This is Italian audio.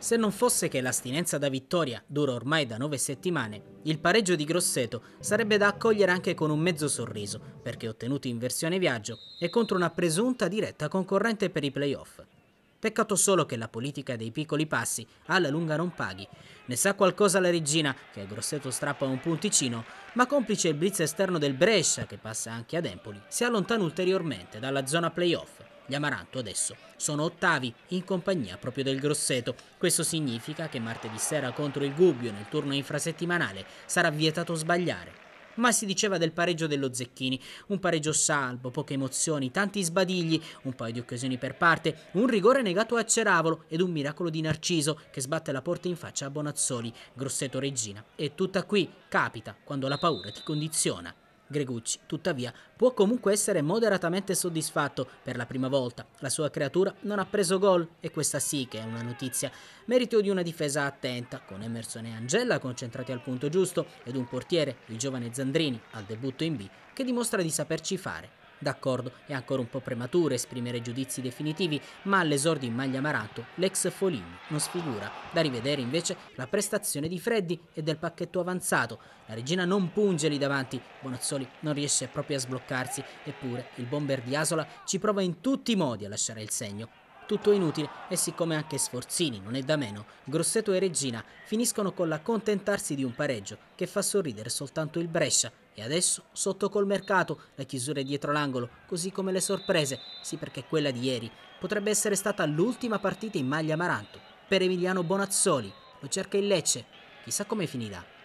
Se non fosse che l'astinenza da vittoria dura ormai da nove settimane, il pareggio di Grosseto sarebbe da accogliere anche con un mezzo sorriso, perché ottenuto in versione viaggio e contro una presunta diretta concorrente per i playoff. Peccato solo che la politica dei piccoli passi alla lunga non paghi. Ne sa qualcosa la regina, che a Grosseto strappa un punticino, ma complice il blitz esterno del Brescia, che passa anche ad Empoli, si allontana ulteriormente dalla zona playoff. Gli Amaranto adesso sono ottavi in compagnia proprio del Grosseto. Questo significa che martedì sera contro il Gubbio nel turno infrasettimanale sarà vietato sbagliare. Ma si diceva del pareggio dello Zecchini, un pareggio salvo, poche emozioni, tanti sbadigli, un paio di occasioni per parte, un rigore negato a Ceravolo ed un miracolo di Narciso che sbatte la porta in faccia a Bonazzoli, Grosseto Regina. E tutta qui capita quando la paura ti condiziona. Gregucci, tuttavia, può comunque essere moderatamente soddisfatto. Per la prima volta la sua creatura non ha preso gol e questa sì che è una notizia. Merito di una difesa attenta, con Emerson e Angela concentrati al punto giusto ed un portiere, il giovane Zandrini, al debutto in B, che dimostra di saperci fare. D'accordo, è ancora un po' prematuro esprimere giudizi definitivi, ma all'esordio in maglia amaranto l'ex Folini non sfigura. Da rivedere invece la prestazione di Freddi e del pacchetto avanzato. La regina non punge lì davanti, Bonazzoli non riesce proprio a sbloccarsi, eppure il bomber di Asola ci prova in tutti i modi a lasciare il segno tutto inutile e siccome anche Sforzini non è da meno, Grosseto e Regina finiscono con l'accontentarsi di un pareggio che fa sorridere soltanto il Brescia e adesso sotto col mercato, la chiusura è dietro l'angolo, così come le sorprese, sì perché quella di ieri potrebbe essere stata l'ultima partita in maglia amaranto per Emiliano Bonazzoli, lo cerca il Lecce, chissà come finirà.